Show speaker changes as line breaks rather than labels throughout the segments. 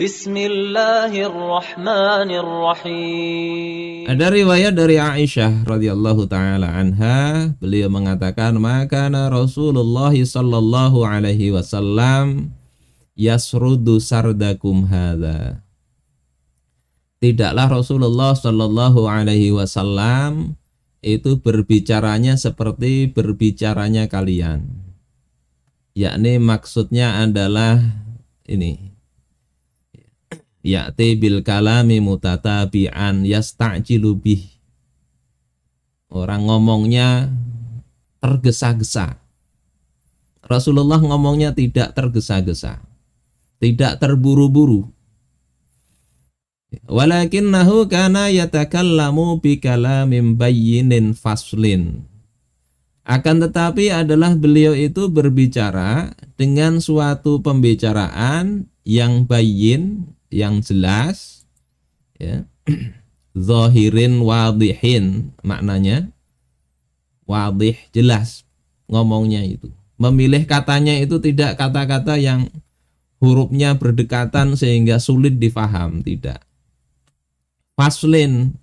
Bismillahirrahmanirrahim. Ada riwayat dari Aisyah radhiyallahu taala anha, beliau mengatakan, "Maka Rasulullah sallallahu alaihi wasallam yasrudu sardakum hadza." Tidaklah Rasulullah sallallahu alaihi wasallam itu berbicaranya seperti berbicaranya kalian. Yakni maksudnya adalah ini ya'ti bil kalami mutatabi'an yasta'jilu bih orang ngomongnya tergesa-gesa Rasulullah ngomongnya tidak tergesa-gesa tidak terburu-buru walakinnahu kana yatakallamu bi kalamin bayyinin faslin akan tetapi adalah beliau itu berbicara dengan suatu pembicaraan yang bayin yang jelas ya zahirin wadihin maknanya wadih jelas ngomongnya itu memilih katanya itu tidak kata-kata yang hurufnya berdekatan sehingga sulit difaham tidak faslin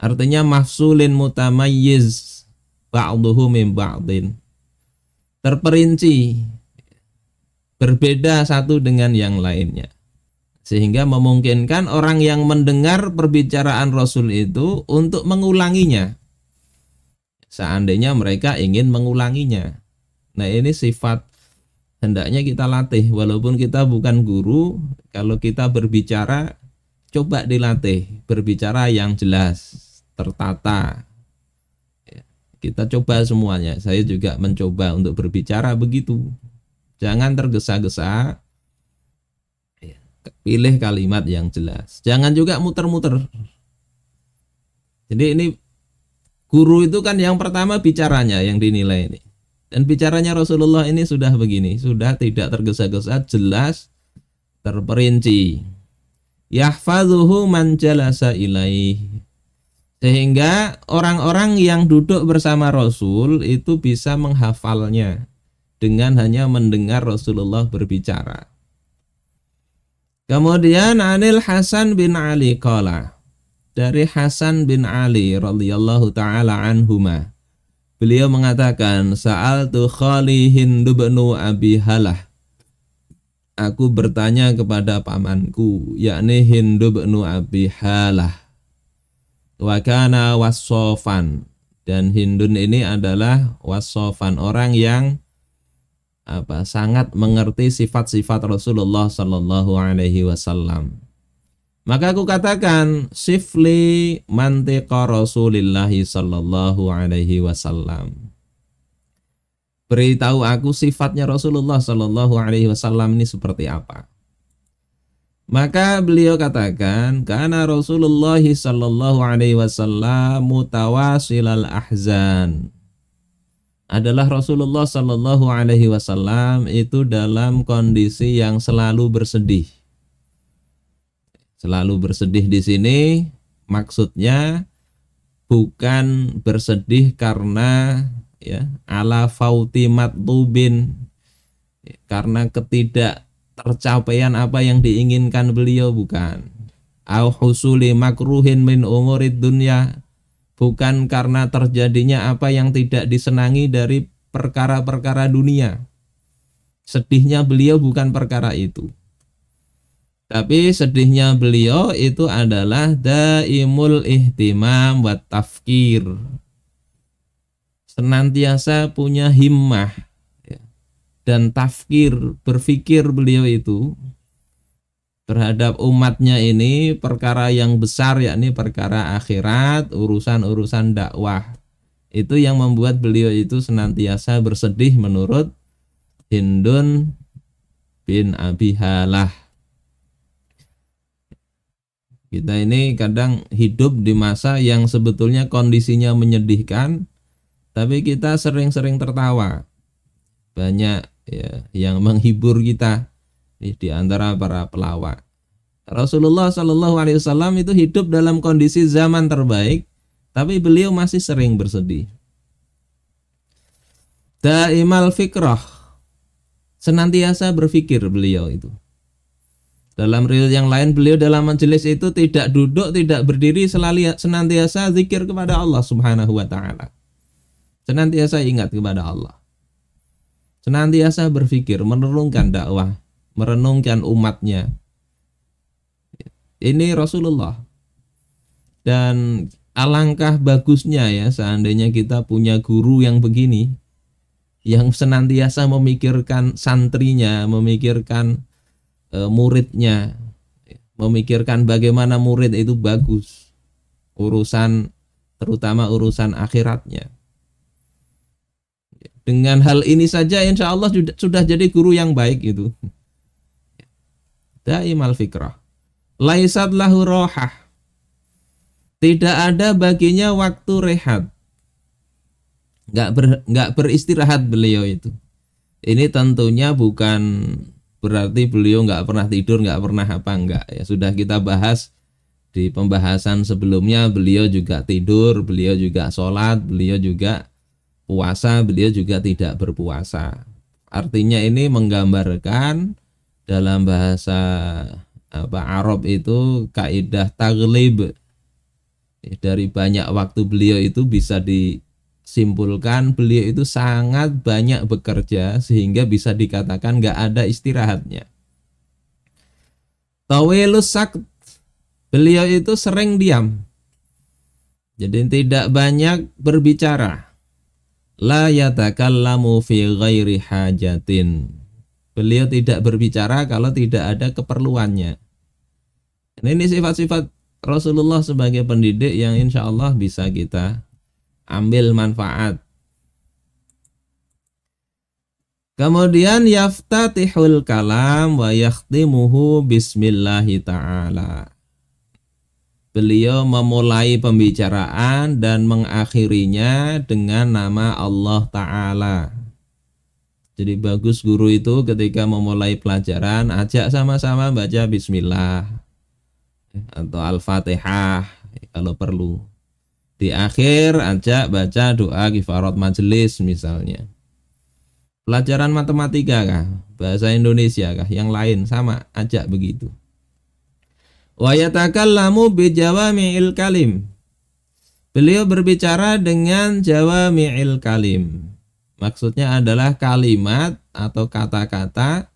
artinya mafsulin mutamayyiz ba'duhu min ba'din terperinci berbeda satu dengan yang lainnya sehingga memungkinkan orang yang mendengar perbicaraan Rasul itu untuk mengulanginya seandainya mereka ingin mengulanginya nah ini sifat hendaknya kita latih walaupun kita bukan guru kalau kita berbicara coba dilatih berbicara yang jelas tertata kita coba semuanya saya juga mencoba untuk berbicara begitu jangan tergesa-gesa pilih kalimat yang jelas. Jangan juga muter-muter. Jadi ini guru itu kan yang pertama bicaranya yang dinilai ini. Dan bicaranya Rasulullah ini sudah begini, sudah tidak tergesa-gesa, jelas, terperinci. Yahfazuhu man jalasa ilaih. Sehingga orang-orang yang duduk bersama Rasul itu bisa menghafalnya dengan hanya mendengar Rasulullah berbicara. Kemudian Anil Hasan bin Ali kala dari Hasan bin Ali radhiyallahu taala anhuma. Beliau mengatakan, saal tu Khali benu Abi Halah." Aku bertanya kepada pamanku, yakni Hindu benu Abi Halah. Wa kana wasofan dan Hindun ini adalah wasofan orang yang apa sangat mengerti sifat-sifat Rasulullah Shallallahu Alaihi Wasallam. Maka aku katakan sifli mantiqa Rasulillahi Shallallahu Alaihi Wasallam. Beritahu aku sifatnya Rasulullah Shallallahu Alaihi Wasallam ini seperti apa. Maka beliau katakan karena Rasulullah Shallallahu Alaihi Wasallam mutawasilal ahzan adalah Rasulullah Shallallahu Alaihi Wasallam itu dalam kondisi yang selalu bersedih. Selalu bersedih di sini maksudnya bukan bersedih karena ya ala fauti matubin karena ketidak tercapaian apa yang diinginkan beliau bukan au husuli makruhin min umurid dunya bukan karena terjadinya apa yang tidak disenangi dari perkara-perkara dunia. Sedihnya beliau bukan perkara itu. Tapi sedihnya beliau itu adalah daimul ihtimam wa tafkir. Senantiasa punya himmah ya. dan tafkir, berpikir beliau itu terhadap umatnya ini perkara yang besar yakni perkara akhirat, urusan-urusan dakwah. Itu yang membuat beliau itu senantiasa bersedih menurut Hindun bin Abi Halah. Kita ini kadang hidup di masa yang sebetulnya kondisinya menyedihkan, tapi kita sering-sering tertawa. Banyak ya yang menghibur kita di antara para pelawak. Rasulullah Shallallahu Alaihi Wasallam itu hidup dalam kondisi zaman terbaik, tapi beliau masih sering bersedih. Daimal fikrah senantiasa berpikir beliau itu. Dalam riwayat yang lain beliau dalam majelis itu tidak duduk, tidak berdiri, selalu senantiasa zikir kepada Allah Subhanahu wa taala. Senantiasa ingat kepada Allah. Senantiasa berpikir, menerungkan dakwah merenungkan umatnya. Ini Rasulullah. Dan alangkah bagusnya ya seandainya kita punya guru yang begini yang senantiasa memikirkan santrinya, memikirkan e, muridnya, memikirkan bagaimana murid itu bagus urusan terutama urusan akhiratnya. Dengan hal ini saja insya Allah sudah, sudah jadi guru yang baik itu daimal fikrah laisat lahu rohah tidak ada baginya waktu rehat nggak ber, nggak beristirahat beliau itu ini tentunya bukan berarti beliau nggak pernah tidur nggak pernah apa nggak ya sudah kita bahas di pembahasan sebelumnya beliau juga tidur beliau juga sholat beliau juga puasa beliau juga tidak berpuasa artinya ini menggambarkan dalam bahasa apa Arab itu kaidah taglib eh, dari banyak waktu beliau itu bisa disimpulkan beliau itu sangat banyak bekerja sehingga bisa dikatakan nggak ada istirahatnya. Tawelus beliau itu sering diam. Jadi tidak banyak berbicara. La yatakallamu fi ghairi hajatin Beliau tidak berbicara kalau tidak ada keperluannya. Nah, ini sifat-sifat Rasulullah sebagai pendidik yang insya Allah bisa kita ambil manfaat. Kemudian yaftatihul kalam wa yakhtimuhu bismillahi ta'ala. Beliau memulai pembicaraan dan mengakhirinya dengan nama Allah Ta'ala. Jadi bagus guru itu ketika memulai pelajaran ajak sama-sama baca bismillah atau al-fatihah kalau perlu. Di akhir ajak baca doa kifarat majelis misalnya. Pelajaran matematika kah? Bahasa Indonesia kah? Yang lain sama ajak begitu. Wa yatakallamu kalim. Beliau berbicara dengan jawami'il kalim Maksudnya adalah kalimat atau kata-kata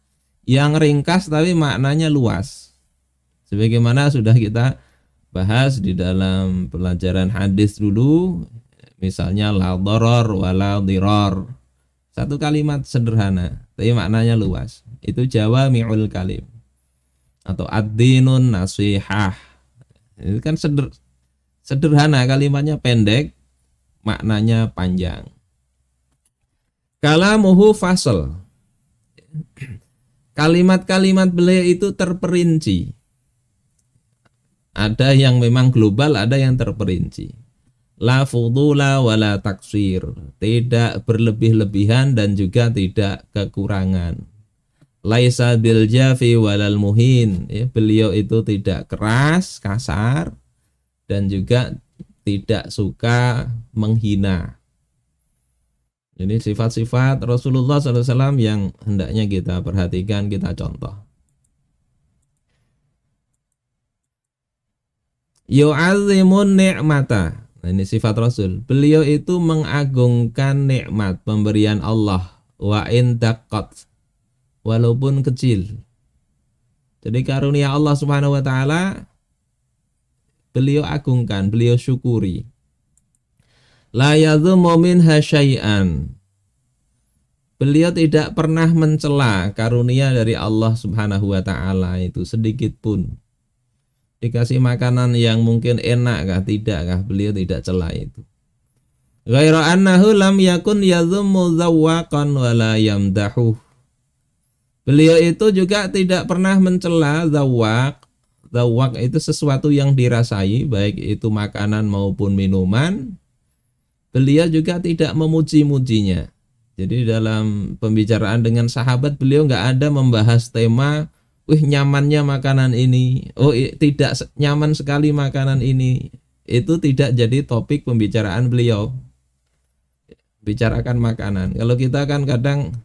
yang ringkas tapi maknanya luas. Sebagaimana sudah kita bahas di dalam pelajaran hadis dulu, misalnya la doror wala diror. Satu kalimat sederhana, tapi maknanya luas. Itu Jawa mi'ul kalim. Atau ad-dinun nasihah. Itu kan seder, sederhana, kalimatnya pendek, maknanya panjang. Kalamuhu fasal. Kalimat-kalimat beliau itu terperinci. Ada yang memang global, ada yang terperinci. La fudula wa taksir. Tidak berlebih-lebihan dan juga tidak kekurangan. Laisa bil jafi walal muhin. Ya, beliau itu tidak keras, kasar, dan juga tidak suka menghina jadi sifat-sifat Rasulullah SAW yang hendaknya kita perhatikan, kita contoh. Yu'azimun ni'mata. Nah, ini sifat Rasul. Beliau itu mengagungkan nikmat pemberian Allah wa indaqat walaupun kecil. Jadi karunia Allah Subhanahu wa taala beliau agungkan, beliau syukuri la yadhumu minha Beliau tidak pernah mencela karunia dari Allah Subhanahu wa taala itu sedikit pun. Dikasih makanan yang mungkin enak kah tidak kah beliau tidak celah itu. Ghaira annahu lam yakun yadhumu zawwaqan wa Beliau itu juga tidak pernah mencela zawak. Zawak itu sesuatu yang dirasai baik itu makanan maupun minuman beliau juga tidak memuji-mujinya. Jadi dalam pembicaraan dengan sahabat beliau nggak ada membahas tema wih nyamannya makanan ini, oh tidak nyaman sekali makanan ini. Itu tidak jadi topik pembicaraan beliau. Bicarakan makanan. Kalau kita kan kadang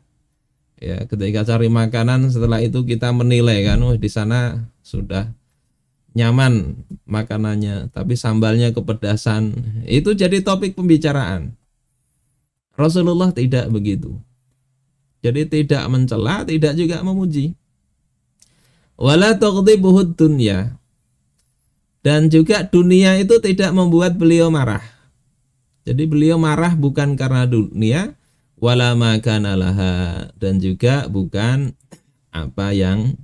ya ketika cari makanan setelah itu kita menilai kan, oh di sana sudah nyaman makanannya, tapi sambalnya kepedasan. Itu jadi topik pembicaraan. Rasulullah tidak begitu. Jadi tidak mencela, tidak juga memuji. Wala dunya. Dan juga dunia itu tidak membuat beliau marah. Jadi beliau marah bukan karena dunia, wala makan dan juga bukan apa yang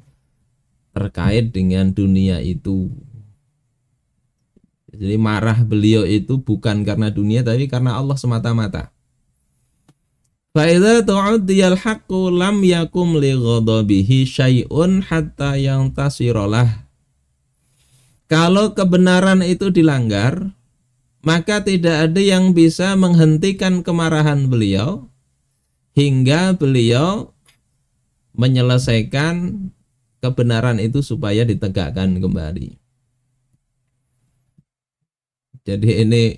terkait dengan dunia itu. Jadi marah beliau itu bukan karena dunia tapi karena Allah semata-mata. Fa'idha tu'udiyal haqqu lam yakum li ghadabihi syai'un hatta yang tasirolah. Kalau kebenaran itu dilanggar, maka tidak ada yang bisa menghentikan kemarahan beliau hingga beliau menyelesaikan kebenaran itu supaya ditegakkan kembali. Jadi ini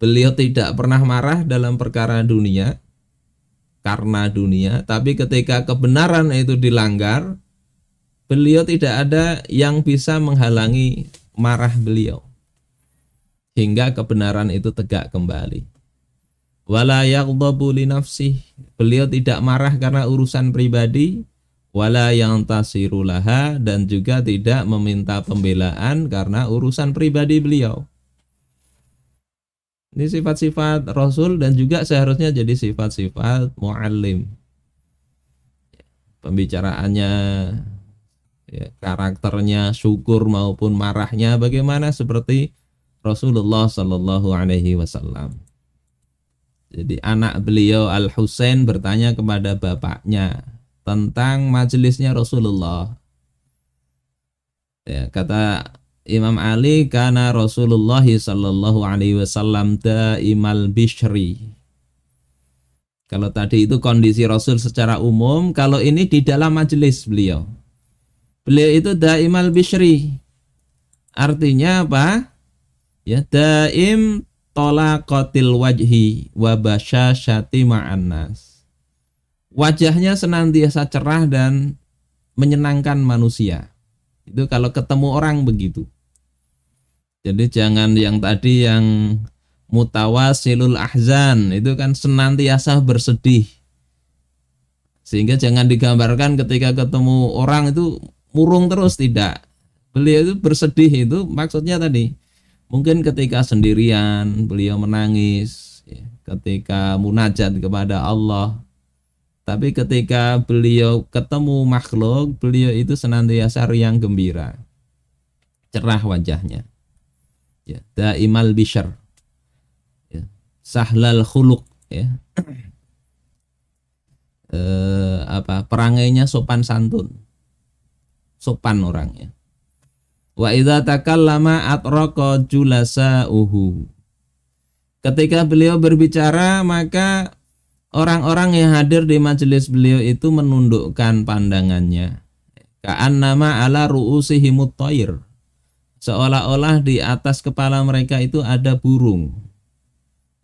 beliau tidak pernah marah dalam perkara dunia karena dunia, tapi ketika kebenaran itu dilanggar, beliau tidak ada yang bisa menghalangi marah beliau hingga kebenaran itu tegak kembali. Wala yaghdabu li nafsih. Beliau tidak marah karena urusan pribadi, wala yang tasirulaha dan juga tidak meminta pembelaan karena urusan pribadi beliau. Ini sifat-sifat Rasul dan juga seharusnya jadi sifat-sifat muallim. Pembicaraannya, ya, karakternya, syukur maupun marahnya bagaimana seperti Rasulullah Shallallahu Alaihi Wasallam. Jadi anak beliau Al Husain bertanya kepada bapaknya, tentang majelisnya Rasulullah. Ya, kata Imam Ali karena Rasulullah Shallallahu Alaihi Wasallam imal bishri. Kalau tadi itu kondisi Rasul secara umum, kalau ini di dalam majelis beliau. Beliau itu daimal bishri. Artinya apa? Ya daim tolakotil wajhi wabasha basyashati ma'annas wajahnya senantiasa cerah dan menyenangkan manusia. Itu kalau ketemu orang begitu. Jadi jangan yang tadi yang mutawasilul ahzan itu kan senantiasa bersedih. Sehingga jangan digambarkan ketika ketemu orang itu murung terus tidak. Beliau itu bersedih itu maksudnya tadi mungkin ketika sendirian beliau menangis, ya, ketika munajat kepada Allah, tapi ketika beliau ketemu makhluk, beliau itu senantiasa riang gembira. Cerah wajahnya. Ya, daimal bishar. Ya, sahlal khuluk ya. e, apa perangainya sopan santun. Sopan orangnya. Wa idza takallama atraqa uhu. Ketika beliau berbicara maka orang-orang yang hadir di majelis beliau itu menundukkan pandangannya. Ka'an nama ala himut toir. Seolah-olah di atas kepala mereka itu ada burung.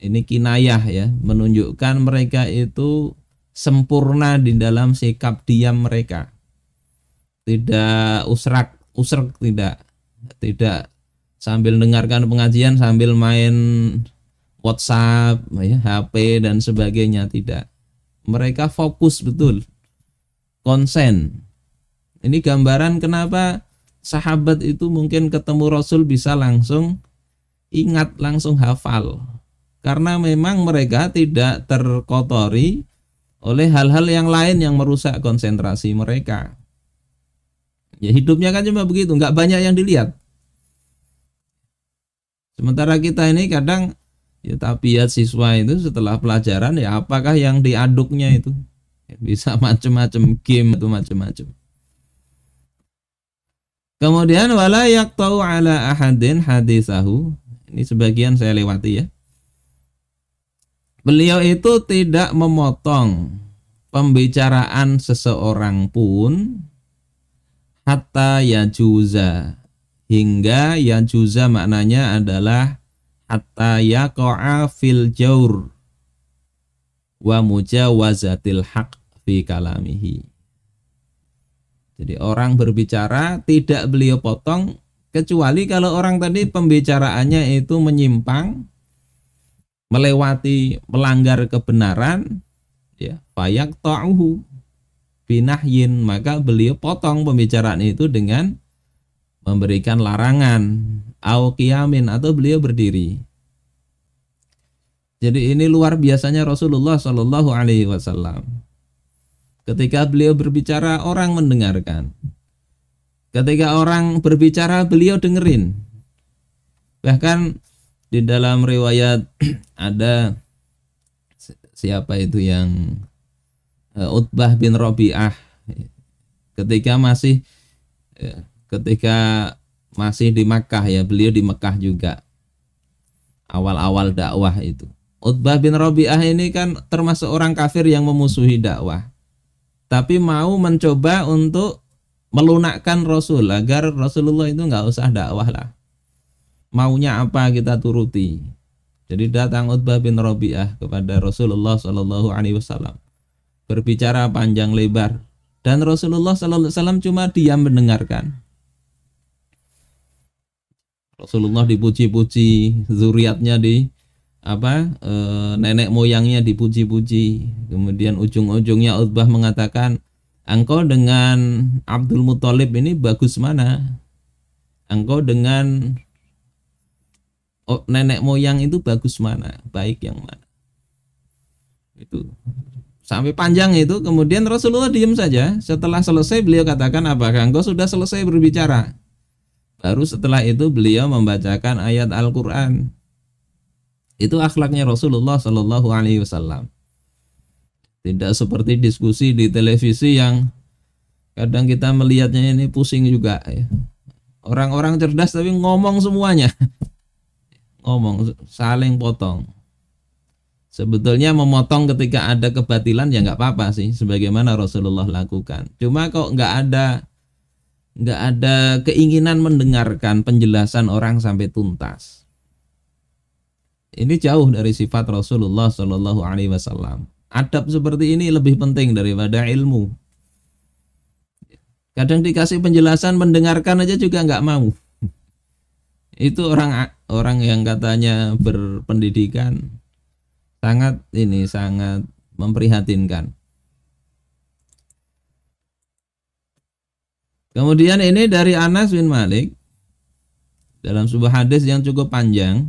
Ini kinayah ya, menunjukkan mereka itu sempurna di dalam sikap diam mereka. Tidak usrak, usrak tidak. Tidak sambil dengarkan pengajian sambil main WhatsApp, ya, HP dan sebagainya tidak. Mereka fokus betul, konsen. Ini gambaran kenapa sahabat itu mungkin ketemu Rasul bisa langsung ingat, langsung hafal. Karena memang mereka tidak terkotori oleh hal-hal yang lain yang merusak konsentrasi mereka. Ya hidupnya kan cuma begitu, nggak banyak yang dilihat. Sementara kita ini kadang ya tabiat ya, siswa itu setelah pelajaran ya apakah yang diaduknya itu ya, bisa macam-macam game itu macam-macam kemudian wala yaktau ala ahadin hadisahu ini sebagian saya lewati ya beliau itu tidak memotong pembicaraan seseorang pun hatta yajuza hingga yajuza maknanya adalah hatta yaqa'a fil jaur wa mujawazatil haq fi kalamihi. Jadi orang berbicara tidak beliau potong kecuali kalau orang tadi pembicaraannya itu menyimpang melewati melanggar kebenaran ya fayak ta'uhu binahyin maka beliau potong pembicaraan itu dengan memberikan larangan au qiyamin atau beliau berdiri. Jadi ini luar biasanya Rasulullah Shallallahu alaihi wasallam. Ketika beliau berbicara orang mendengarkan. Ketika orang berbicara beliau dengerin. Bahkan di dalam riwayat ada siapa itu yang eh, Utbah bin Robiah ketika masih eh, ketika masih di Makkah ya beliau di Mekah juga awal-awal dakwah itu Utbah bin Robiah ini kan termasuk orang kafir yang memusuhi dakwah tapi mau mencoba untuk melunakkan Rasul agar Rasulullah itu nggak usah dakwah lah maunya apa kita turuti jadi datang Utbah bin Robiah kepada Rasulullah Shallallahu Alaihi Wasallam berbicara panjang lebar dan Rasulullah SAW Alaihi Wasallam cuma diam mendengarkan Rasulullah dipuji-puji, zuriatnya di apa e, nenek moyangnya dipuji-puji. Kemudian ujung-ujungnya Utbah mengatakan, "Engkau dengan Abdul Muthalib ini bagus mana? Engkau dengan oh, nenek moyang itu bagus mana? Baik yang mana?" Itu sampai panjang itu kemudian Rasulullah diam saja setelah selesai beliau katakan apa? engkau sudah selesai berbicara Baru setelah itu beliau membacakan ayat Al-Qur'an. Itu akhlaknya Rasulullah Shallallahu alaihi wasallam. Tidak seperti diskusi di televisi yang kadang kita melihatnya ini pusing juga ya. Orang-orang cerdas tapi ngomong semuanya. ngomong saling potong sebetulnya memotong ketika ada kebatilan ya nggak apa-apa sih sebagaimana Rasulullah lakukan cuma kok nggak ada nggak ada keinginan mendengarkan penjelasan orang sampai tuntas. Ini jauh dari sifat Rasulullah Shallallahu Alaihi Wasallam. Adab seperti ini lebih penting daripada ilmu. Kadang dikasih penjelasan mendengarkan aja juga nggak mau. Itu orang orang yang katanya berpendidikan sangat ini sangat memprihatinkan. Kemudian ini dari Anas bin Malik dalam sebuah hadis yang cukup panjang.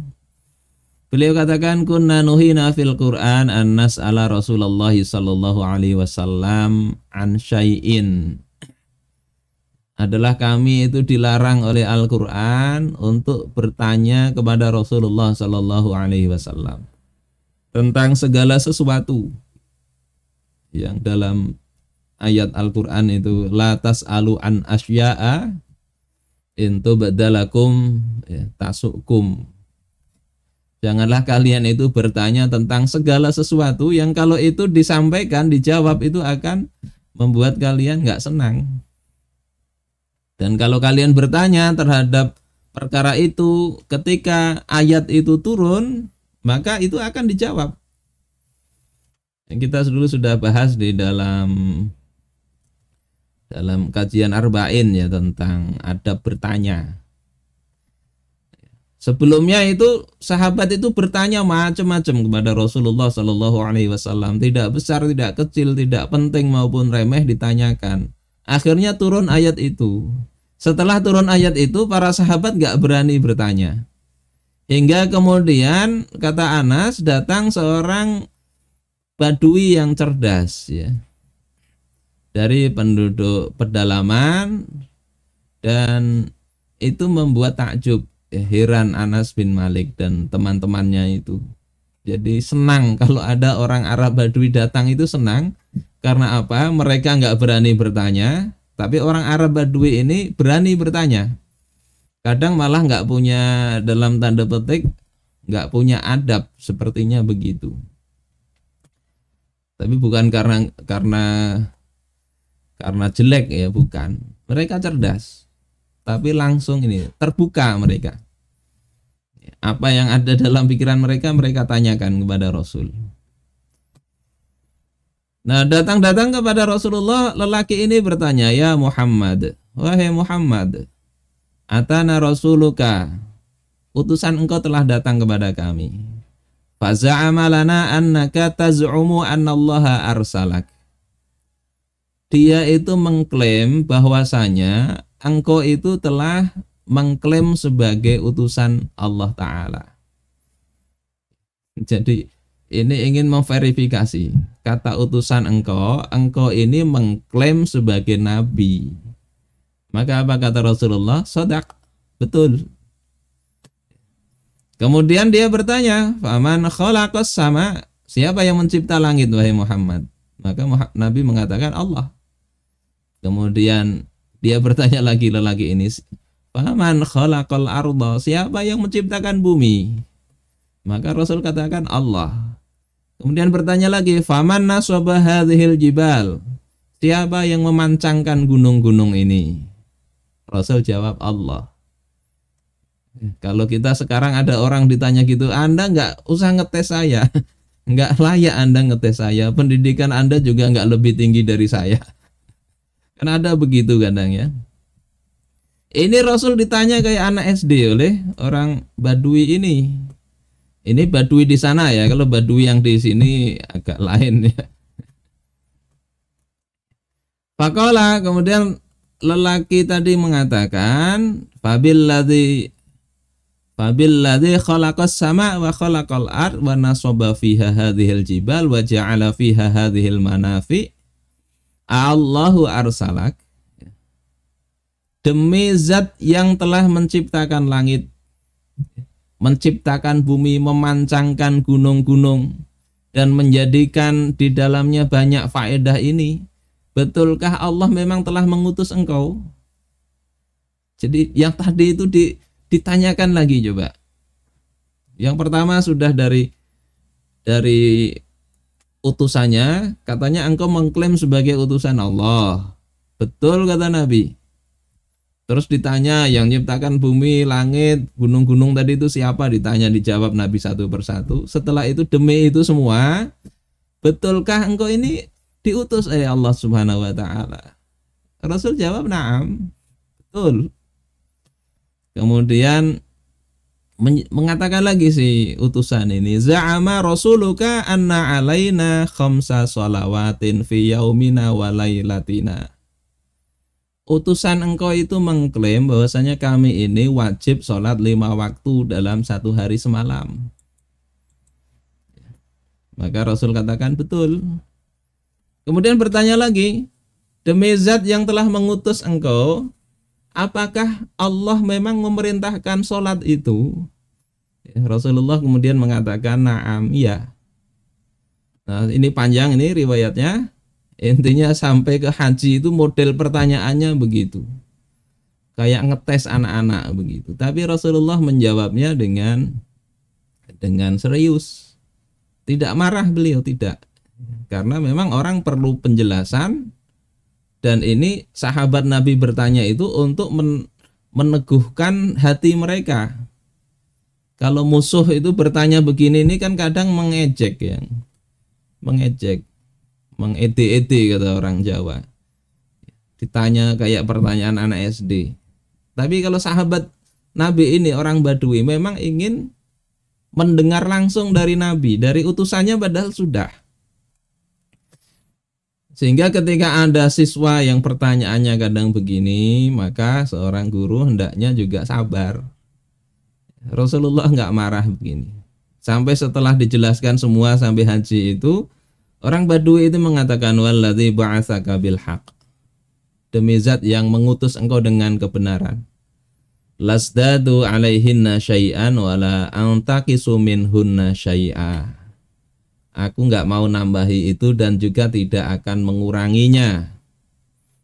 Beliau katakan kunna nuhina fil Qur'an an nas'ala Rasulullah sallallahu alaihi wasallam an syai'in. Adalah kami itu dilarang oleh Al-Qur'an untuk bertanya kepada Rasulullah sallallahu alaihi wasallam tentang segala sesuatu yang dalam ayat Al-Qur'an itu latas alu an asya'a intu badalakum ya, tasukum. Janganlah kalian itu bertanya tentang segala sesuatu yang kalau itu disampaikan, dijawab itu akan membuat kalian nggak senang. Dan kalau kalian bertanya terhadap perkara itu ketika ayat itu turun, maka itu akan dijawab. Yang kita dulu sudah bahas di dalam dalam kajian arba'in ya tentang adab bertanya. Sebelumnya itu sahabat itu bertanya macam-macam kepada Rasulullah Shallallahu Alaihi Wasallam. Tidak besar, tidak kecil, tidak penting maupun remeh ditanyakan. Akhirnya turun ayat itu. Setelah turun ayat itu, para sahabat gak berani bertanya. Hingga kemudian kata Anas datang seorang badui yang cerdas ya dari penduduk pedalaman dan itu membuat takjub ya, heran Anas bin Malik dan teman-temannya itu jadi senang kalau ada orang Arab Badui datang itu senang karena apa mereka nggak berani bertanya tapi orang Arab Badui ini berani bertanya kadang malah nggak punya dalam tanda petik nggak punya adab sepertinya begitu tapi bukan karena karena karena jelek ya bukan mereka cerdas tapi langsung ini terbuka mereka apa yang ada dalam pikiran mereka mereka tanyakan kepada Rasul nah datang-datang kepada Rasulullah lelaki ini bertanya ya Muhammad wahai Muhammad atana rasuluka utusan engkau telah datang kepada kami Fazamalana annaka taz'umu Allah arsalak dia itu mengklaim bahwasanya engkau itu telah mengklaim sebagai utusan Allah Ta'ala. Jadi ini ingin memverifikasi kata utusan engkau, engkau ini mengklaim sebagai nabi. Maka apa kata Rasulullah? Sodak, betul. Kemudian dia bertanya, "Faman sama?" Siapa yang mencipta langit wahai Muhammad? Maka Nabi mengatakan Allah. Kemudian dia bertanya lagi lelaki ini, "Paman khalaqal arda?" Siapa yang menciptakan bumi? Maka Rasul katakan Allah. Kemudian bertanya lagi, "Faman nasaba hadhil jibal?" Siapa yang memancangkan gunung-gunung ini? Rasul jawab Allah. Kalau kita sekarang ada orang ditanya gitu, Anda nggak usah ngetes saya, nggak layak Anda ngetes saya, pendidikan Anda juga nggak lebih tinggi dari saya Kan ada begitu kadang ya. Ini Rasul ditanya kayak anak SD oleh orang Badui ini. Ini Badui di sana ya. Kalau Badui yang di sini agak lain ya. Fakola kemudian lelaki tadi mengatakan Fabil fabilladzi khalaqas sama wa khalaqal ard wa nasoba fiha hadhil jibal wa ja'ala fiha hadhil manafi' Allahu arsalak demi zat yang telah menciptakan langit menciptakan bumi memancangkan gunung-gunung dan menjadikan di dalamnya banyak faedah ini betulkah Allah memang telah mengutus engkau jadi yang tadi itu di, ditanyakan lagi coba yang pertama sudah dari dari utusannya, katanya engkau mengklaim sebagai utusan Allah. Betul kata Nabi. Terus ditanya yang nyiptakan bumi, langit, gunung-gunung tadi itu siapa? Ditanya dijawab Nabi satu persatu. Setelah itu demi itu semua, betulkah engkau ini diutus oleh Allah Subhanahu wa taala? Rasul jawab, "Na'am." Betul. Kemudian mengatakan lagi si utusan ini za'ama rasuluka anna alaina khamsa salawatin fi yaumina wa lailatina utusan engkau itu mengklaim bahwasanya kami ini wajib sholat lima waktu dalam satu hari semalam maka Rasul katakan betul kemudian bertanya lagi demi zat yang telah mengutus engkau apakah Allah memang memerintahkan sholat itu? Ya, Rasulullah kemudian mengatakan naam, iya. Nah, ini panjang ini riwayatnya. Intinya sampai ke haji itu model pertanyaannya begitu. Kayak ngetes anak-anak begitu. Tapi Rasulullah menjawabnya dengan dengan serius. Tidak marah beliau tidak. Karena memang orang perlu penjelasan dan ini sahabat Nabi bertanya itu untuk men meneguhkan hati mereka. Kalau musuh itu bertanya begini ini kan kadang mengejek ya. Mengejek. mengedi-edi kata orang Jawa. Ditanya kayak pertanyaan anak SD. Tapi kalau sahabat Nabi ini orang Badui memang ingin mendengar langsung dari Nabi, dari utusannya padahal sudah sehingga ketika ada siswa yang pertanyaannya kadang begini, maka seorang guru hendaknya juga sabar. Rasulullah nggak marah begini. Sampai setelah dijelaskan semua sampai haji itu, orang Badui itu mengatakan waladhi ba'atsaka bil haq. Demi zat yang mengutus engkau dengan kebenaran. Lasdadu alaihinna syai'an wala antaqisu minhunna syai'ah aku nggak mau nambahi itu dan juga tidak akan menguranginya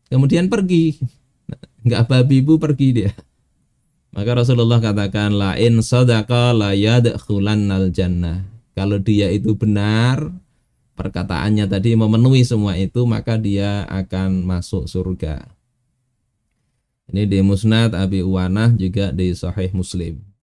kemudian pergi nggak babi bu pergi dia maka Rasulullah katakan la in jannah kalau dia itu benar perkataannya tadi memenuhi semua itu maka dia akan masuk surga ini di Musnad Abi Uwanah juga di Sahih Muslim